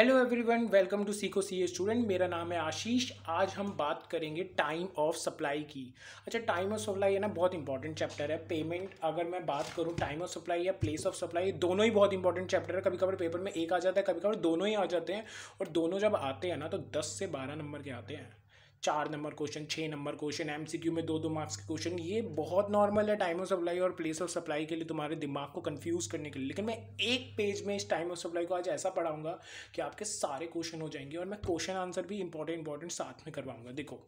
Hello everyone welcome to सीखो सी student मेरा नाम है आशीष आज हम बात करेंगे टाइम ऑफ सप्लाई की अच्छा टाइम ऑफ सप्लाई है ना बहुत इंपॉर्टेंट चैप्टर है पेमेंट अगर मैं बात करूँ टाइम ऑफ सप्लाई या प्लेस ऑफ सप्लाई दोनों ही बहुत इंपॉर्टेंट चैप्टर है कभी कभार पेपर में एक आ जाता है कभी कभार दोनों ही आ जाते हैं और दोनों जब आते हैं ना तो दस से बारह नंबर के आते हैं चार नंबर क्वेश्चन छः नंबर क्वेश्चन एमसीक्यू में दो दो मार्क्स के क्वेश्चन ये बहुत नॉर्मल है टाइम ऑफ सप्लाई और प्लेस ऑफ सप्लाई के लिए तुम्हारे दिमाग को कंफ्यूज करने के लिए लेकिन मैं एक पेज में इस टाइम ऑफ सप्लाई को आज ऐसा पढ़ाऊंगा कि आपके सारे क्वेश्चन हो जाएंगे और मैं क्वेश्चन आंसर भी इंपॉर्टेंट इंपॉर्टेंट साथ में करवाऊंगा देखो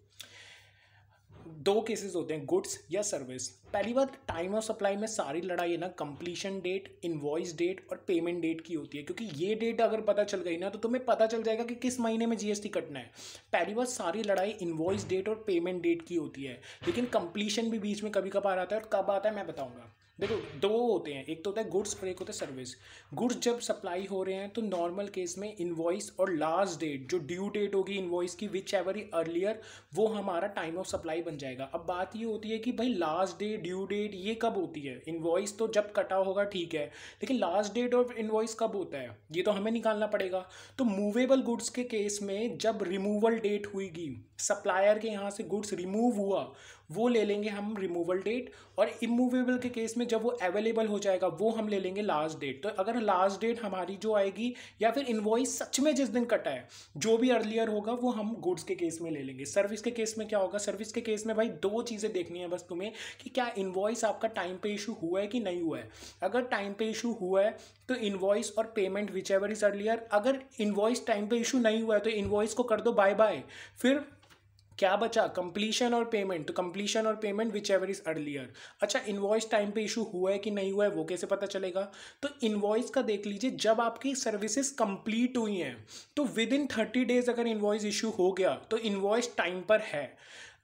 दो केसेस होते हैं गुड्स या सर्विस पहली बात टाइम ऑफ सप्लाई में सारी लड़ाई है ना कंप्लीशन डेट इन्वॉइस डेट और पेमेंट डेट की होती है क्योंकि ये डेट अगर पता चल गई ना तो तुम्हें पता चल जाएगा कि किस महीने में जीएसटी कटना है पहली बात सारी लड़ाई इन्वॉइस डेट और पेमेंट डेट की होती है लेकिन कंप्लीशन भी बीच में कभी कभार आता है और कब आता है मैं बताऊँगा देखो दो होते हैं एक तो होता है गुड्स और एक होता है सर्विस गुड्स जब सप्लाई हो रहे हैं तो नॉर्मल केस में इन्वॉइस और लास्ट डेट जो ड्यू डेट होगी इन्वॉइस की विच एवर अर्लियर वो हमारा टाइम ऑफ सप्लाई बन जाएगा अब बात ये होती है कि भाई लास्ट डे ड्यू डेट ये कब होती है इन्वॉइस तो जब कटा होगा ठीक है लेकिन लास्ट डेट ऑफ इन्वॉइस कब होता है ये तो हमें निकालना पड़ेगा तो मूवेबल गुड्स के केस में जब रिमूवल डेट हुएगी सप्लायर के यहाँ से गुड्स रिमूव हुआ वो ले लेंगे हम रिमूवल डेट और इमूवेबल के केस में जब वो अवेलेबल हो जाएगा वो हम ले लेंगे लास्ट डेट तो अगर लास्ट डेट हमारी जो आएगी या फिर इन्वॉइस सच में जिस दिन कटा है जो भी अर्लियर होगा वो हम गुड्स के केस में ले लेंगे सर्विस के केस में क्या होगा सर्विस के केस में भाई दो चीज़ें देखनी है बस तुम्हें कि क्या इन्वॉइस आपका टाइम पे इशू हुआ है कि नहीं हुआ है अगर टाइम पे इशू हुआ है तो इन्वॉइस और payment whichever is earlier अगर इन्वॉइस टाइम पे इशू नहीं हुआ है तो इन्वॉइस को कर दो बाय बाय फिर क्या बचा कंप्लीशन और पेमेंट तो कंप्लीशन और payment whichever is earlier अच्छा इन्वॉइस टाइम पे इशू हुआ है कि नहीं हुआ है वो कैसे पता चलेगा तो इन्वॉइस का देख लीजिए जब आपकी सर्विसेज कंप्लीट हुई हैं तो विद इन थर्टी डेज अगर इन्वॉइस इशू हो गया तो इन्वॉइस टाइम पर है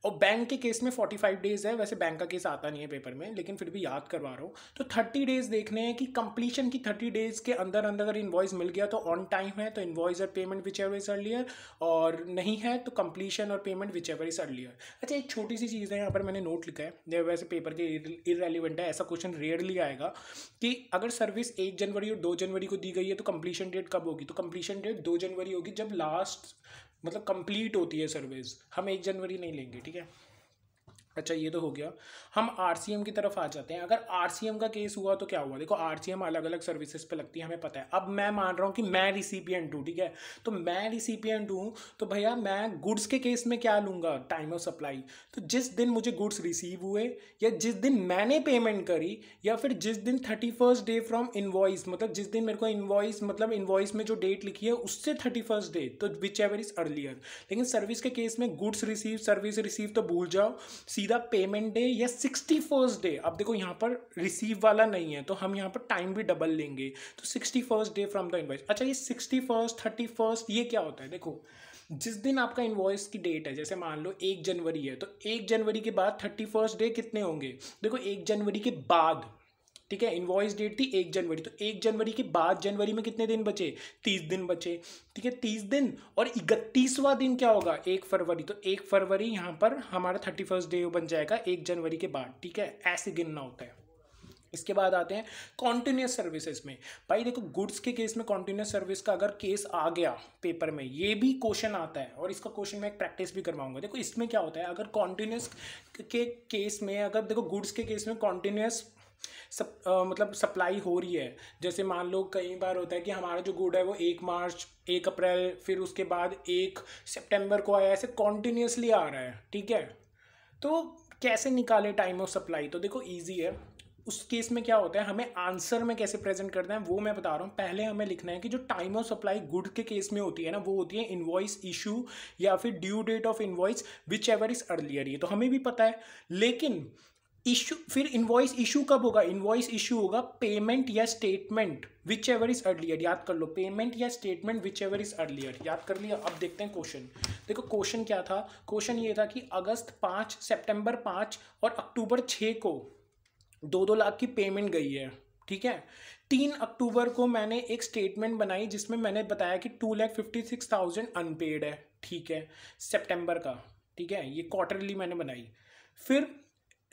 और बैंक के केस में फोर्टी फाइव डेज़ है वैसे बैंक का केस आता नहीं है पेपर में लेकिन फिर भी याद करवा रहा हूँ तो थर्टी डेज़ देखने हैं कि कंप्लीशन की थर्टी डेज़ के अंदर अंदर अगर इन्वॉइस मिल गया तो ऑन टाइम है तो इन्वॉइस और payment whichever is earlier और नहीं है तो कंप्लीशन और payment whichever is earlier अच्छा एक छोटी सी चीज़ है यहाँ पर मैंने नोट लिखा है वैसे पेपर के इरेलीवेंट है ऐसा क्वेश्चन रेयरली आएगा कि अगर सर्विस एक जनवरी और दो जनवरी को दी गई है तो कंप्लीशन डेट कब होगी तो कंप्लीशन डेट दो जनवरी होगी जब लास्ट मतलब कंप्लीट होती है सर्विस हम एक जनवरी नहीं लेंगे ठीक है अच्छा ये तो हो गया हम आर की तरफ आ जाते हैं अगर आर का केस हुआ तो क्या हुआ देखो आर अलग अलग सर्विसेज पे लगती है हमें पता है अब मैं मान रहा हूँ कि मैं रिसिपियंट हूँ ठीक है तो मैं रिसिपियंट हूँ तो भैया मैं गुड्स के केस में क्या लूँगा टाइम ऑफ सप्लाई तो जिस दिन मुझे गुड्स रिसीव हुए या जिस दिन मैंने पेमेंट करी या फिर जिस दिन थर्टी डे फ्रॉम इन्वॉइस मतलब जिस दिन मेरे को इन्वॉइस मतलब इन्वॉइस में जो डेट लिखी है उससे थर्टी डे तो विच एवर इज अर्लियर लेकिन सर्विस के केस में गुड्स रिसीव सर्विस रिसीव तो भूल जाओ सीधा सीधा पेमेंट डे या सिक्सटी फर्स्ट डे अब देखो यहाँ पर रिसीव वाला नहीं है तो हम यहाँ पर टाइम भी डबल लेंगे तो sixty first day from the invoice अच्छा ये सिक्सटी फर्स्ट थर्टी फर्स्ट ये क्या होता है देखो जिस दिन आपका इन्वॉइस की डेट है जैसे मान लो एक जनवरी है तो एक जनवरी के बाद थर्टी फर्स्ट डे कितने होंगे देखो एक जनवरी के बाद ठीक है इन्वॉइस डेट थी एक जनवरी तो एक जनवरी के बाद जनवरी में कितने दिन बचे तीस दिन बचे ठीक है तीस दिन और इकतीसवा दिन क्या होगा एक फरवरी तो एक फरवरी यहाँ पर हमारा थर्टी फर्स्ट डे बन जाएगा एक जनवरी के बाद ठीक है ऐसे गिनना होता है इसके बाद आते हैं कॉन्टीन्यूस सर्विसेज में भाई देखो गुड्स के केस में कॉन्टीन्यूस सर्विस का अगर केस आ गया पेपर में ये भी क्वेश्चन आता है और इसका क्वेश्चन मैं एक प्रैक्टिस भी करवाऊंगा देखो इसमें क्या होता है अगर कॉन्टीन्यूस के केस में अगर देखो गुड्स के केस में कॉन्टीन्यूस सब आ, मतलब सप्लाई हो रही है जैसे मान लो कई बार होता है कि हमारा जो गुड है वो एक मार्च एक अप्रैल फिर उसके बाद एक सितंबर को आया ऐसे कॉन्टीन्यूसली आ रहा है ठीक है तो कैसे निकाले टाइम ऑफ सप्लाई तो देखो ईजी है उस केस में क्या होता है हमें आंसर में कैसे प्रेजेंट करना है वो मैं बता रहा हूँ पहले हमें लिखना है कि जो टाइम ऑफ सप्लाई गुड के केस में होती है ना वो होती है इन्वॉइस इशू या फिर due date of invoice whichever is earlier ये तो हमें भी पता है लेकिन इशू फिर इन्वॉइस इशू कब होगा इन्वॉइस इशू होगा पेमेंट या statement whichever is earlier याद कर लो पेमेंट या statement whichever is earlier याद कर लिया अब देखते हैं क्वेश्चन देखो क्वेश्चन क्या था क्वेश्चन ये था कि अगस्त पाँच सेप्टेम्बर पाँच और अक्टूबर छः को दो दो लाख की पेमेंट गई है ठीक है तीन अक्टूबर को मैंने एक स्टेटमेंट बनाई जिसमें मैंने बताया कि two lakh fifty six thousand unpaid है ठीक है सितंबर का ठीक है ये क्वार्टरली मैंने बनाई फिर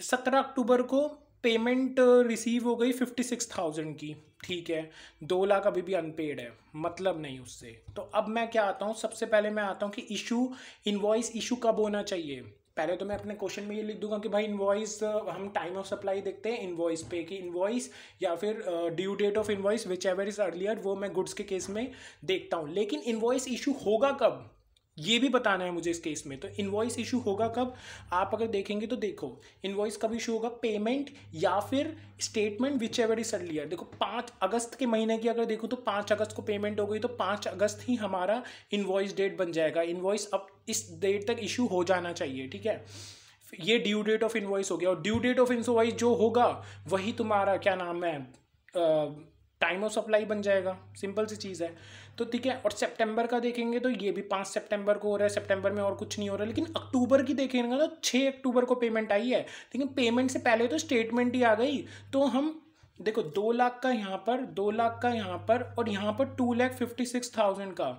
सत्रह अक्टूबर को पेमेंट रिसीव uh, हो गई फिफ्टी सिक्स थाउजेंड की ठीक है दो लाख अभी भी अनपेड है मतलब नहीं उससे तो अब मैं क्या आता हूँ सबसे पहले मैं आता हूँ कि इशू इन्वॉइस इशू कब होना चाहिए पहले तो मैं अपने क्वेश्चन में ये लिख दूंगा कि भाई इन्वॉइस uh, हम टाइम ऑफ सप्लाई देखते हैं इन्वॉइस पे कि इन्वॉइस या फिर due date of invoice whichever is earlier वो मैं गुड्स के केस में देखता हूँ लेकिन इन्वॉइस इशू होगा कब ये भी बताना है मुझे इस केस में तो इन्वॉइस इशू होगा कब आप अगर देखेंगे तो देखो इन्वॉइस कब इशू होगा पेमेंट या फिर statement whichever is earlier देखो पाँच अगस्त के महीने की अगर देखो तो पाँच अगस्त को पेमेंट हो गई तो पाँच अगस्त ही हमारा इन्वॉइस डेट बन जाएगा इन्वॉइस अब इस डेट तक इशू हो जाना चाहिए ठीक है ये ड्यू डेट ऑफ इन्वॉइस हो गया और ड्यू डेट ऑफ इन्वॉइस जो होगा वही तुम्हारा क्या नाम है टाइम ऑफ सप्लाई बन जाएगा सिंपल सी चीज़ है तो ठीक है और सितंबर का देखेंगे तो ये भी पाँच सितंबर को हो रहा है सितंबर में और कुछ नहीं हो रहा लेकिन अक्टूबर की देखेंगे तो छः अक्टूबर को पेमेंट आई है लेकिन पेमेंट से पहले तो स्टेटमेंट ही आ गई तो हम देखो दो लाख का यहाँ पर दो लाख का यहाँ पर और यहाँ पर two lakh fifty six thousand का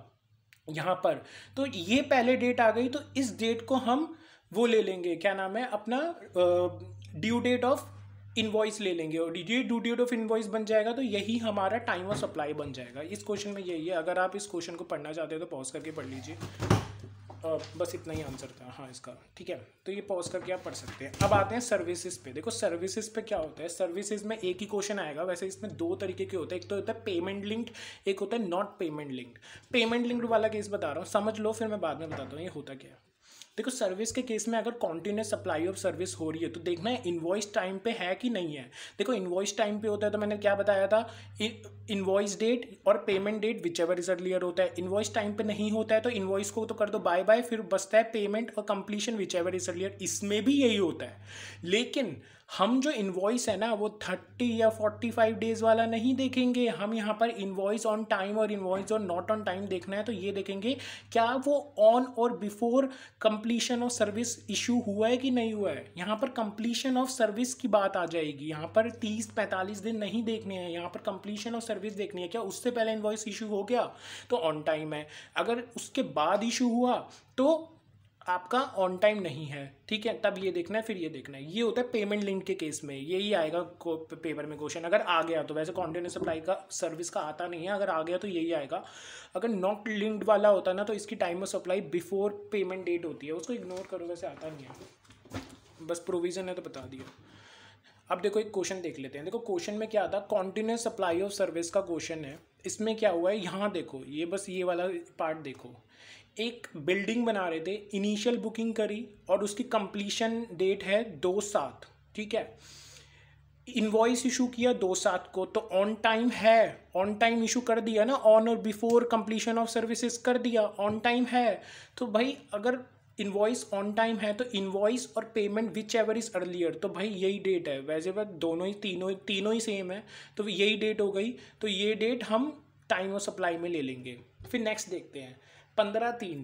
यहाँ पर तो ये पहले डेट आ गई तो इस डेट को हम वो ले लेंगे क्या नाम है अपना ड्यू डेट ऑफ इन्वॉइस ले लेंगे और ये ड्यू डेट ऑफ इन्वॉइस बन जाएगा तो यही हमारा टाइम ऑफ सप्लाई बन जाएगा इस क्वेश्चन में यही है अगर आप इस क्वेश्चन को पढ़ना चाहते हो तो पॉज करके पढ़ लीजिए बस इतना ही आंसर था हाँ इसका ठीक है तो ये पॉज करके आप पढ़ सकते हैं अब आते हैं सर्विसेज पे देखो सर्विसेज पे क्या होता है सर्विसेज में एक ही क्वेश्चन आएगा वैसे इसमें दो तरीके के होते हैं एक तो होता है पेमेंट लिंक्ड एक होता है not payment linked payment linked वाला केस बता रहा हूँ समझ लो फिर मैं बाद में बताता हूँ ये होता क्या है देखो सर्विस के केस में अगर कॉन्टिन्यूस सप्लाई ऑफ सर्विस हो रही है तो देखना है इन्वॉइस टाइम पे है कि नहीं है देखो इन्वॉइस टाइम पे होता है तो मैंने क्या बताया था इन्वॉइस डेट और payment date whichever is earlier होता है इन्वॉइस टाइम पे नहीं होता है तो इन्वॉइस को तो कर दो बाय बाय फिर बसता है पेमेंट और completion whichever is earlier इसमें भी यही होता है लेकिन हम जो इन्वॉइस है ना वो थर्टी या फोर्टी फाइव डेज़ वाला नहीं देखेंगे हम यहाँ पर इन्वॉइस ऑन टाइम और इन्वॉइस और नॉट ऑन टाइम देखना है तो ये देखेंगे क्या वो ऑन और before completion of service issue हुआ है कि नहीं हुआ है यहाँ पर कंप्लीशन ऑफ सर्विस की बात आ जाएगी यहाँ पर तीस पैंतालीस दिन नहीं देखने हैं यहाँ पर कंप्लीशन ऑफ सर्विस देखनी है क्या उससे पहले इन्वॉइस इशू हो गया तो ऑन टाइम है अगर उसके बाद इशू हुआ तो आपका ऑन टाइम नहीं है ठीक है तब ये देखना है फिर ये देखना है ये होता है पेमेंट लिंक के केस में यही आएगा पेपर में क्वेश्चन अगर आ गया तो वैसे कॉन्टिन्यूस सप्लाई का सर्विस का आता नहीं है अगर आ गया तो यही आएगा अगर नॉट लिंक्ड वाला होता ना तो इसकी time of supply before payment date होती है उसको इग्नोर करो वैसे आता नहीं है बस प्रोविज़न है तो बता दिया अब देखो एक क्वेश्चन देख लेते हैं देखो क्वेश्चन में क्या आता कॉन्टिन्यूस सप्लाई ऑफ सर्विस का क्वेश्चन है इसमें क्या हुआ है यहाँ देखो ये बस ये वाला पार्ट देखो एक बिल्डिंग बना रहे थे इनिशियल बुकिंग करी और उसकी कंप्लीशन डेट है दो सात ठीक है इन्वाइस इशू किया दो सात को तो ऑन टाइम है ऑन टाइम इशू कर दिया ना ऑन और बिफोर कंप्लीशन ऑफ सर्विसेज कर दिया ऑन टाइम है तो भाई अगर इन्वॉइस ऑन टाइम है तो इन्वॉइस और payment whichever is earlier तो भाई यही डेट है वैसे वह दोनों ही तीनों तीनों ही सेम है तो यही डेट हो गई तो ये डेट हम टाइम और सप्लाई में ले लेंगे फिर नेक्स्ट देखते हैं पंद्रह तीन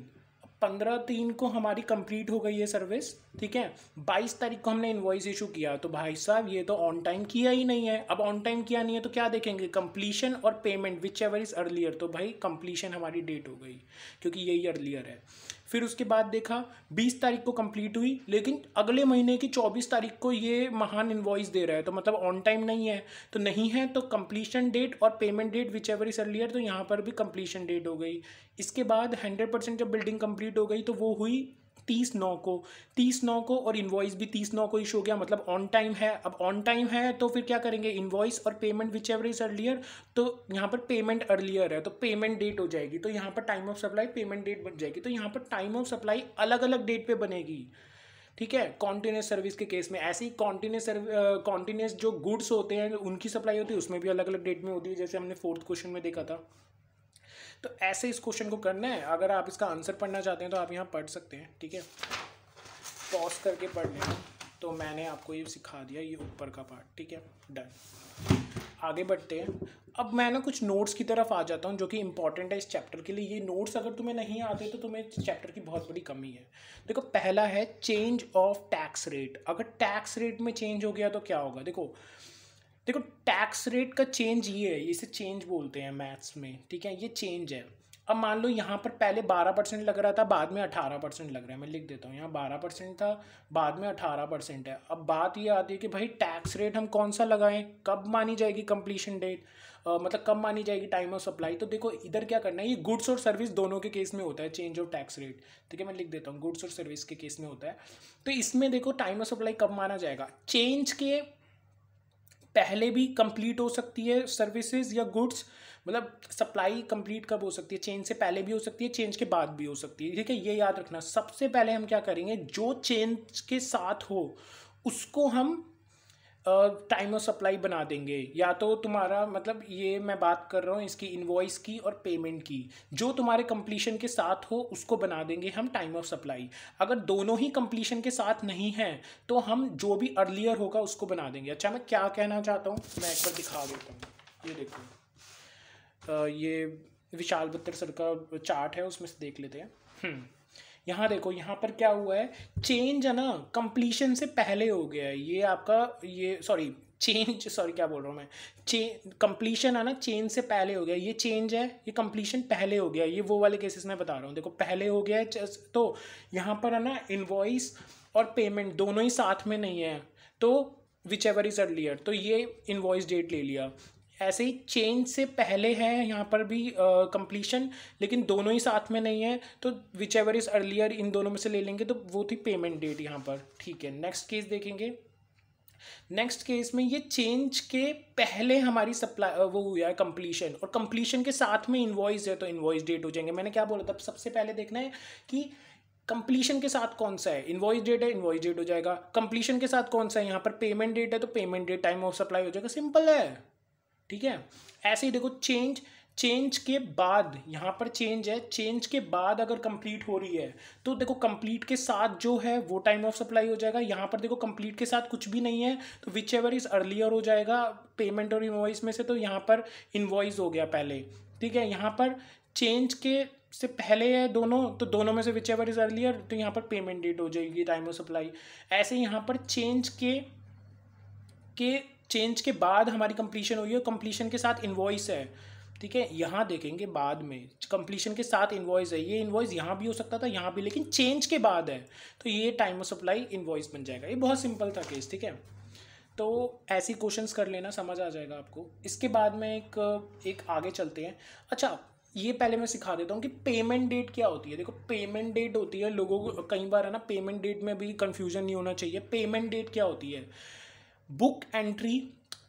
पंद्रह तीन को हमारी कंप्लीट हो गई है सर्विस ठीक है बाईस तारीख को हमने इन्वॉइस इशू किया तो भाई साहब ये तो ऑन टाइम किया ही नहीं है अब ऑन टाइम किया नहीं है तो क्या देखेंगे कंप्लीशन और payment whichever is earlier तो भाई कंप्लीशन हमारी डेट हो गई क्योंकि यही अर्लियर है फिर उसके बाद देखा 20 तारीख को कंप्लीट हुई लेकिन अगले महीने की 24 तारीख को ये महान इन्वॉइस दे रहा है तो मतलब ऑन टाइम नहीं है तो नहीं है तो कंप्लीशन डेट और payment date whichever is earlier तो यहाँ पर भी कंप्लीशन डेट हो गई इसके बाद 100 परसेंट जब बिल्डिंग कंप्लीट हो गई तो वो हुई तीस नौ को तीस नौ को और इन्वॉइस भी तीस नौ को इशू हो गया मतलब ऑन टाइम है अब ऑन टाइम है तो फिर क्या करेंगे इन्वॉइस और payment whichever is earlier तो यहाँ पर पेमेंट अर्लियर है तो पेमेंट डेट हो जाएगी तो यहाँ पर time of supply payment date बन जाएगी तो यहाँ पर टाइम ऑफ सप्लाई अलग अलग डेट पर बनेगी ठीक है कॉन्टीन्यूस सर्विस के केस में ऐसे ही कॉन्टीन्यूस कॉन्टीन्यूस जो गुड्स होते हैं उनकी सप्लाई होती है उसमें भी अलग अलग डेट में होती है जैसे हमने फोर्थ क्वेश्चन में देखा था तो ऐसे इस क्वेश्चन को करना है अगर आप इसका आंसर पढ़ना चाहते हैं तो आप यहाँ पढ़ सकते हैं ठीक है पॉज करके पढ़ लेना तो मैंने आपको ये सिखा दिया ये ऊपर का पार्ट ठीक है डन आगे बढ़ते हैं अब मैं ना कुछ नोट्स की तरफ आ जाता हूँ जो कि इंपॉर्टेंट है इस चैप्टर के लिए ये नोट्स अगर तुम्हें नहीं आते तो तुम्हें चैप्टर की बहुत बड़ी कमी है देखो पहला है चेंज ऑफ टैक्स रेट अगर टैक्स रेट में चेंज हो गया तो क्या होगा देखो देखो टैक्स रेट का चेंज ये है इसे चेंज बोलते हैं मैथ्स में ठीक है ये चेंज है अब मान लो यहाँ पर पहले बारह परसेंट लग रहा था बाद में अठारह परसेंट लग रहा है मैं लिख देता हूँ यहाँ बारह परसेंट था बाद में अठारह परसेंट है अब बात ये आती है कि भाई टैक्स रेट हम कौन सा लगाएं कब मानी जाएगी कंप्लीशन डेट मतलब कब मानी जाएगी टाइम ऑफ सप्लाई तो देखो इधर क्या करना है ये गुड्स और सर्विस दोनों के केस में होता है चेंज ऑफ टैक्स रेट ठीक है मैं लिख देता हूँ गुड्स और सर्विस के केस में होता है तो इसमें देखो टाइम ऑफ सप्लाई कब माना जाएगा चेंज के पहले भी कंप्लीट हो सकती है सर्विसेज या गुड्स मतलब सप्लाई कंप्लीट कब हो सकती है चेंज से पहले भी हो सकती है चेंज के बाद भी हो सकती है ठीक है ये याद रखना सबसे पहले हम क्या करेंगे जो चेंज के साथ हो उसको हम टाइम ऑफ सप्लाई बना देंगे या तो तुम्हारा मतलब ये मैं बात कर रहा हूँ इसकी इन्वॉइस की और पेमेंट की जो तुम्हारे कंप्लीशन के साथ हो उसको बना देंगे हम टाइम ऑफ सप्लाई अगर दोनों ही कंप्लीशन के साथ नहीं हैं तो हम जो भी अर्लियर होगा उसको बना देंगे अच्छा मैं क्या कहना चाहता हूँ मैं एक बार दिखा देता हूँ ये देखो ये विशाल बत्तर सर का चार्ट है उसमें से देख लेते हैं हम्म। यहाँ देखो यहाँ पर क्या हुआ है चेंज है ना कंप्लीशन से पहले हो गया है ये आपका ये सॉरी चेंज सॉरी क्या बोल रहा हूँ मैं चे कंप्लीशन है ना चेंज से पहले हो गया ये चेंज है ये कंप्लीशन पहले हो गया ये वो वाले केसेस मैं बता रहा हूँ देखो पहले हो गया है तो यहाँ पर है ना इन्वॉइस और पेमेंट दोनों ही साथ में नहीं है तो विच एवर इज़ अर्लियर तो ये इन्वॉइस डेट ले लिया ऐसे ही चेंज से पहले है यहाँ पर भी कंप्लीशन लेकिन दोनों ही साथ में नहीं है तो विच एवर इज़ अर्लियर इन दोनों में से ले लेंगे तो वो थी पेमेंट डेट यहाँ पर ठीक है नेक्स्ट केस देखेंगे नेक्स्ट केस में ये चेंज के पहले हमारी सप्लाई वो हुआ है कंप्लीशन और कंप्लीशन के साथ में इन्वॉइस है तो इन्वॉइस डेट हो जाएंगे मैंने क्या बोला था सबसे पहले देखना है कि कंप्लीशन के साथ कौन सा है इन्वॉइस डेट है इन्वॉइस डेट हो जाएगा कंप्लीशन के साथ कौन सा है यहाँ पर पेमेंट डेट है तो payment date time of supply हो जाएगा सिंपल है ठीक है ऐसे ही देखो चेंज चेंज के बाद यहाँ पर चेंज है चेंज के बाद अगर कंप्लीट हो रही है तो देखो कंप्लीट के साथ जो है वो टाइम ऑफ सप्लाई हो जाएगा यहाँ पर देखो कंप्लीट के साथ कुछ भी नहीं है तो विच एवर इज़ अर्लियर हो जाएगा पेमेंट और इन्वॉइस में से तो यहाँ पर इन्वॉइस हो गया पहले ठीक है यहाँ पर चेंज के से पहले है दोनों तो दोनों में से विच एवर इज़ अर्लियर तो यहाँ पर पेमेंट डेट हो जाएगी टाइम ऑफ सप्लाई ऐसे यहाँ पर चेंज के के चेंज के बाद हमारी कंप्लीशन हुई है कंप्लीशन के साथ इन्वॉइस है ठीक है यहाँ देखेंगे बाद में कंप्लीशन के साथ इन्वॉइस है ये इन्वॉइस यहाँ भी हो सकता था यहाँ भी लेकिन चेंज के बाद है तो ये टाइम ऑफ सप्लाई इन्वॉइस बन जाएगा ये बहुत सिंपल था केस ठीक है तो ऐसी क्वेश्चंस कर लेना समझ आ जाएगा आपको इसके बाद में एक एक आगे चलते हैं अच्छा ये पहले मैं सिखा देता हूँ कि पेमेंट डेट क्या होती है देखो पेमेंट डेट होती है लोगों को कई बार है ना पेमेंट डेट में भी कन्फ्यूजन नहीं होना चाहिए पेमेंट डेट क्या होती है बुक एंट्री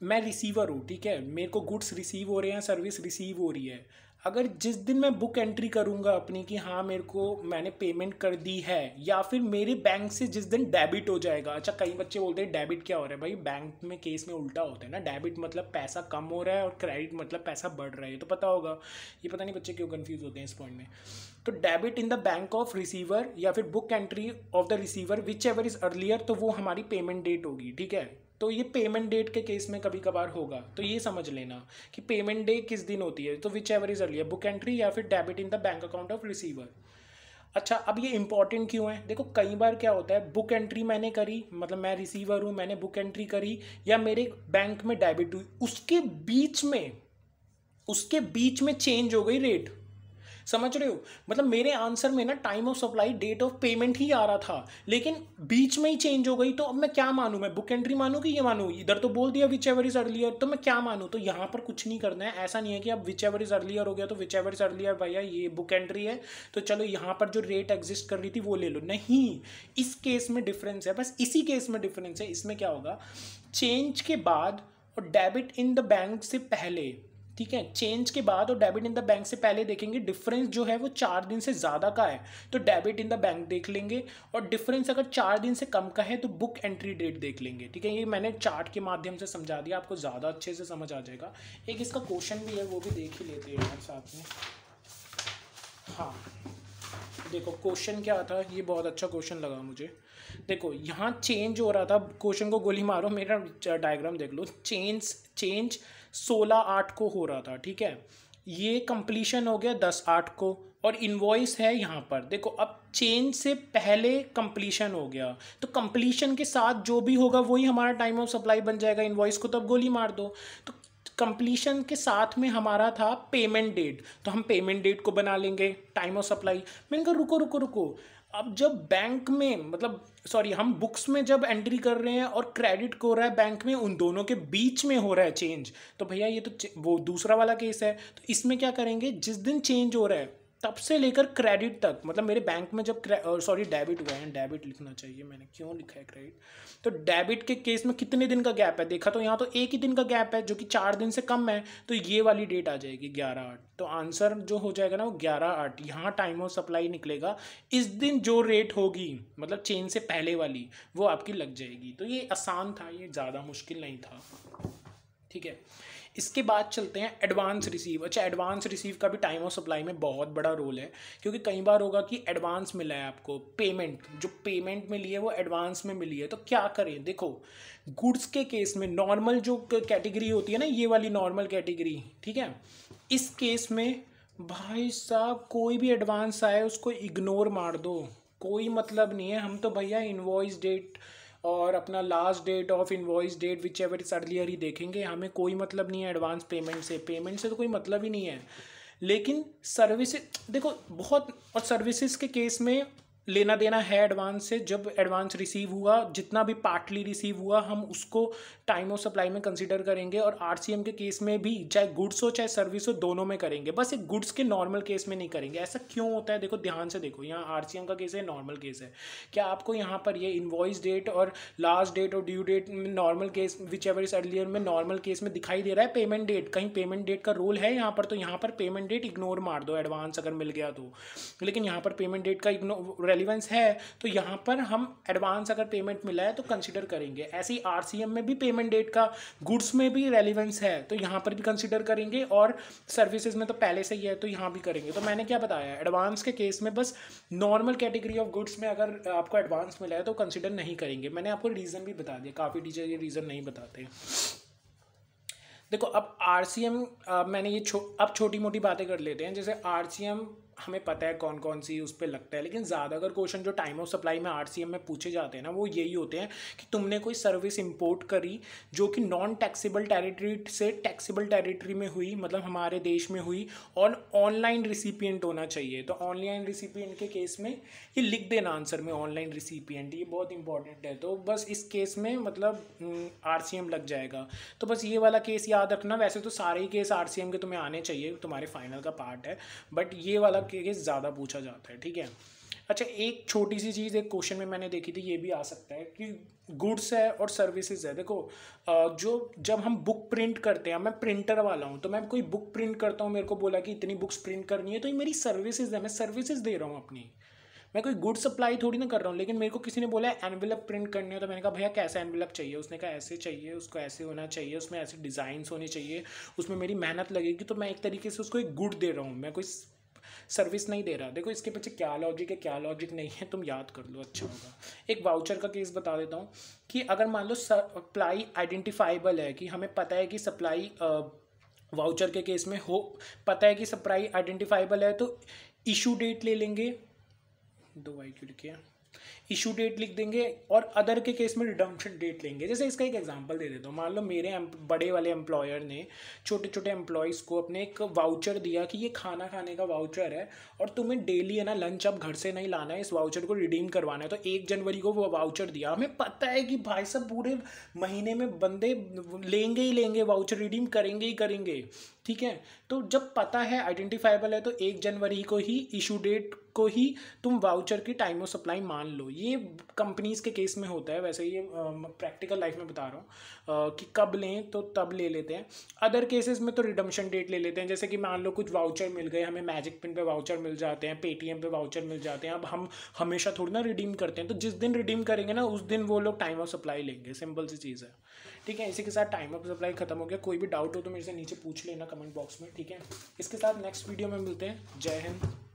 मैं रिसीवर हूँ ठीक है मेरे को गुड्स रिसीव हो रहे हैं सर्विस रिसीव हो रही है अगर जिस दिन मैं बुक एंट्री करूँगा अपनी कि हाँ मेरे को मैंने पेमेंट कर दी है या फिर मेरे बैंक से जिस दिन डेबिट हो जाएगा अच्छा कई बच्चे बोलते हैं डेबिट क्या हो रहा है भाई बैंक में केस में उल्टा होता है ना डेबिट मतलब पैसा कम हो रहा है और क्रेडिट मतलब पैसा बढ़ रहा है तो पता होगा ये पता नहीं बच्चे क्यों कन्फ्यूज़ होते हैं इस पॉइंट में तो debit in the bank of receiver या फिर book entry of the receiver whichever is earlier तो वो हमारी पेमेंट डेट होगी ठीक है तो ये पेमेंट डेट के केस में कभी कभार होगा तो ये समझ लेना कि पेमेंट डे किस दिन होती है तो whichever is earlier book entry या फिर debit in the bank account of receiver अच्छा अब ये इंपॉर्टेंट क्यों है देखो कई बार क्या होता है बुक एंट्री मैंने करी मतलब मैं रिसीवर हूँ मैंने बुक एंट्री करी या मेरे बैंक में डेबिट हुई उसके बीच में उसके बीच में चेंज हो गई रेट समझ रहे हो मतलब मेरे आंसर में ना time of supply date of payment ही आ रहा था लेकिन बीच में ही चेंज हो गई तो अब मैं क्या मानूँ मैं बुक एंट्री मानूँ कि ये मानूँ इधर तो बोल दिया विच एवर इज अर्लियर तो मैं क्या मानूँ तो यहाँ पर कुछ नहीं करना है ऐसा नहीं है कि अब विच एवर इज अर्लियर हो गया तो विच एवर इज अर्लियर भैया ये बुक एंट्री है तो चलो यहाँ पर जो रेट एग्जिस्ट कर रही थी वो ले लो नहीं इस केस में डिफरेंस है बस इसी केस में डिफरेंस है इसमें क्या होगा चेंज के बाद और डेबिट इन द बैंक से पहले ठीक है चेंज के बाद और डेबिट इन द बैंक से पहले देखेंगे डिफरेंस जो है वो चार दिन से ज़्यादा का है तो डेबिट इन द बैंक देख लेंगे और डिफरेंस अगर चार दिन से कम का है तो बुक एंट्री डेट देख लेंगे ठीक है ये मैंने चार्ट के माध्यम से समझा दिया आपको ज़्यादा अच्छे से समझ आ जाएगा एक इसका क्वेश्चन भी है वो भी देख ही लेते हैं साथ में हाँ देखो क्वेश्चन क्या था ये बहुत अच्छा क्वेश्चन लगा मुझे देखो यहाँ चेंज हो रहा था क्वेश्चन को गोली मारो मेरा डायग्राम देख लो चेंज चेंज सोलह आठ को हो रहा था ठीक है ये कंप्लीशन हो गया दस आठ को और इन्वॉइस है यहाँ पर देखो अब चेंज से पहले कंप्लीशन हो गया तो कंप्लीशन के साथ जो भी होगा वही हमारा टाइम ऑफ सप्लाई बन जाएगा इन्वॉइस को तब गोली मार दो तो कंप्लीशन के साथ में हमारा था पेमेंट डेट तो हम पेमेंट डेट को बना लेंगे टाइम ऑफ सप्लाई मैंने कहा रुको रुको रुको अब जब बैंक में मतलब सॉरी हम बुक्स में जब एंट्री कर रहे हैं और क्रेडिट को रहा है बैंक में उन दोनों के बीच में हो रहा है चेंज तो भैया ये तो वो दूसरा वाला केस है तो इसमें क्या करेंगे जिस दिन चेंज हो रहा है तब से लेकर क्रेडिट तक मतलब मेरे बैंक में जब सॉरी डेबिट हुआ है डेबिट लिखना चाहिए मैंने क्यों लिखा है क्रेडिट तो डेबिट के केस में कितने दिन का गैप है देखा तो यहाँ तो एक ही दिन का गैप है जो कि चार दिन से कम है तो ये वाली डेट आ जाएगी ग्यारह आठ तो आंसर जो हो जाएगा ना वो ग्यारह आठ यहाँ टाइम ऑफ सप्लाई निकलेगा इस दिन जो रेट होगी मतलब चेन से पहले वाली वो आपकी लग जाएगी तो ये आसान था ये ज़्यादा मुश्किल नहीं था ठीक है इसके बाद चलते हैं एडवांस रिसीव अच्छा एडवांस रिसीव का भी टाइम ऑफ सप्लाई में बहुत बड़ा रोल है क्योंकि कई बार होगा कि एडवांस मिला है आपको पेमेंट जो पेमेंट मिली है वो एडवांस में मिली है तो क्या करें देखो गुड्स के केस में नॉर्मल जो कैटेगरी होती है ना ये वाली नॉर्मल कैटेगरी ठीक है इस केस में भाई साहब कोई भी एडवांस आए उसको इग्नोर मार दो कोई मतलब नहीं है हम तो भैया इन्वॉइस डेट और अपना last date of invoice date whichever is earlier ही देखेंगे हमें कोई मतलब नहीं है एडवांस पेमेंट से पेमेंट से तो कोई मतलब ही नहीं है लेकिन सर्विस देखो बहुत और सर्विसेज के केस में लेना देना है एडवांस से जब एडवांस रिसीव हुआ जितना भी पार्टली रिसीव हुआ हम उसको टाइम ऑफ सप्लाई में कंसिडर करेंगे और आर के केस में भी चाहे गुड्स हो चाहे सर्विस हो दोनों में करेंगे बस एक गुड्स के नॉर्मल केस में नहीं करेंगे ऐसा क्यों होता है देखो ध्यान से देखो यहाँ आर का केस है नॉर्मल केस है क्या आपको यहाँ पर ये इन्वॉइस डेट और लास्ट डेट और due date normal case whichever is earlier में नॉर्मल केस में दिखाई दे रहा है पेमेंट डेट कहीं पेमेंट डेट का रोल है यहाँ पर तो यहाँ पर पेमेंट डेट इग्नोर मार दो एडवांस अगर मिल गया तो लेकिन यहाँ पर पेमेंट डेट का इग्नोर रेलिवेंस है तो यहाँ पर हम एडवांस अगर पेमेंट मिला है तो कंसिडर करेंगे ऐसे ही आर में भी पेमेंट डेट का गुड्स में भी रेलिवेंस है तो यहाँ पर भी कंसिडर करेंगे और सर्विसेज में तो पहले से ही है तो यहाँ भी करेंगे तो मैंने क्या बताया एडवांस के केस में बस नॉर्मल कैटेगरी ऑफ गुड्स में अगर आपको एडवांस मिला है तो कंसिडर नहीं करेंगे मैंने आपको रीज़न भी बता दिया काफ़ी टीचर ये रीज़न नहीं बताते देखो अब आर सी एम मैंने ये छो अब छोटी मोटी बातें कर लेते हैं जैसे आर सी एम हमें पता है कौन कौन सी उस पर लगता है लेकिन ज़्यादातर क्वेश्चन जो टाइम ऑफ सप्लाई में आर में पूछे जाते हैं ना वो यही होते हैं कि तुमने कोई सर्विस इम्पोर्ट करी जो कि नॉन टैक्सीबल टेरिटरी से टैक्सीबल टेरिटरी में हुई मतलब हमारे देश में हुई और ऑनलाइन रिसिपियंट होना चाहिए तो ऑनलाइन रिसिपियंट के केस में ये लिख देना आंसर में ऑनलाइन रिसिपियंट ये बहुत इंपॉर्टेंट है तो बस इस केस में मतलब आर हम्म, लग जाएगा तो बस ये वाला केस याद रखना वैसे तो सारे ही केस आर के तुम्हें आने चाहिए तुम्हारे फाइनल का पार्ट है बट ये वाला आपके केस ज़्यादा पूछा जाता है ठीक है अच्छा एक छोटी सी चीज़ एक क्वेश्चन में मैंने देखी थी ये भी आ सकता है कि गुड्स है और सर्विसेज है देखो जो जब हम बुक प्रिंट करते हैं मैं प्रिंटर वाला हूँ तो मैं कोई बुक प्रिंट करता हूँ मेरे को बोला कि इतनी बुक्स प्रिंट करनी है तो ये मेरी सर्विसेज है मैं सर्विसेज दे रहा हूँ अपनी मैं कोई गुड सप्लाई थोड़ी ना कर रहा हूँ लेकिन मेरे को किसी ने बोला एनवेलप प्रिंट करने हो तो मैंने कहा भैया कैसा एनवेलप चाहिए उसने कहा ऐसे चाहिए उसको ऐसे होना चाहिए उसमें ऐसे डिज़ाइंस होने चाहिए उसमें मेरी मेहनत लगेगी तो मैं एक तरीके से उसको एक गुड दे रहा हूँ मैं कोई सर्विस नहीं दे रहा देखो इसके पीछे क्या लॉजिक है क्या लॉजिक नहीं है तुम याद कर लो अच्छा होगा एक वाउचर का केस बता देता हूँ कि अगर मान लो सप्लाई आइडेंटिफाइबल है कि हमें पता है कि सप्लाई वाउचर के केस में हो पता है कि सप्लाई आइडेंटिफाइबल है तो इशू डेट ले लेंगे दो आई क्यू लिखिए इशू डेट लिख देंगे और अदर के केस में रिडम्पशन डेट लेंगे जैसे इसका एक एग्जांपल दे देता हूँ मान लो मेरे बड़े वाले एम्प्लॉयर ने छोटे छोटे एम्प्लॉयज़ को अपने एक वाउचर दिया कि ये खाना खाने का वाउचर है और तुम्हें डेली है ना लंच अब घर से नहीं लाना है इस वाउचर को रिडीम करवाना है तो एक जनवरी को वो वाउचर दिया हमें पता है कि भाई साहब पूरे महीने में बंदे लेंगे ही लेंगे वाउचर रिडीम करेंगे ही करेंगे ठीक है तो जब पता है आइडेंटिफाइबल है तो एक जनवरी को ही इशू डेट को ही तुम वाउचर की टाइम ऑफ सप्लाई मान लो ये कंपनीज़ के केस में होता है वैसे ये प्रैक्टिकल लाइफ में बता रहा हूँ कि कब लें तो तब ले लेते हैं अदर केसेस में तो रिडम्शन डेट ले लेते हैं जैसे कि मान लो कुछ वाउचर मिल गए हमें मैजिक पिन पे वाउचर मिल जाते हैं पेटीएम पे वाउचर मिल जाते हैं अब हम हमेशा थोड़ी ना रिडीम करते हैं तो जिस दिन रिडीम करेंगे ना उस दिन वो लोग टाइम ऑफ सप्लाई लेंगे सिंपल सी चीज़ है ठीक है इसी के साथ टाइम ऑफ सप्लाई खत्म हो गया कोई भी डाउट हो तो मेरे से नीचे पूछ लेना कमेंट बॉक्स में ठीक है इसके साथ नेक्स्ट वीडियो में मिलते हैं जय हिंद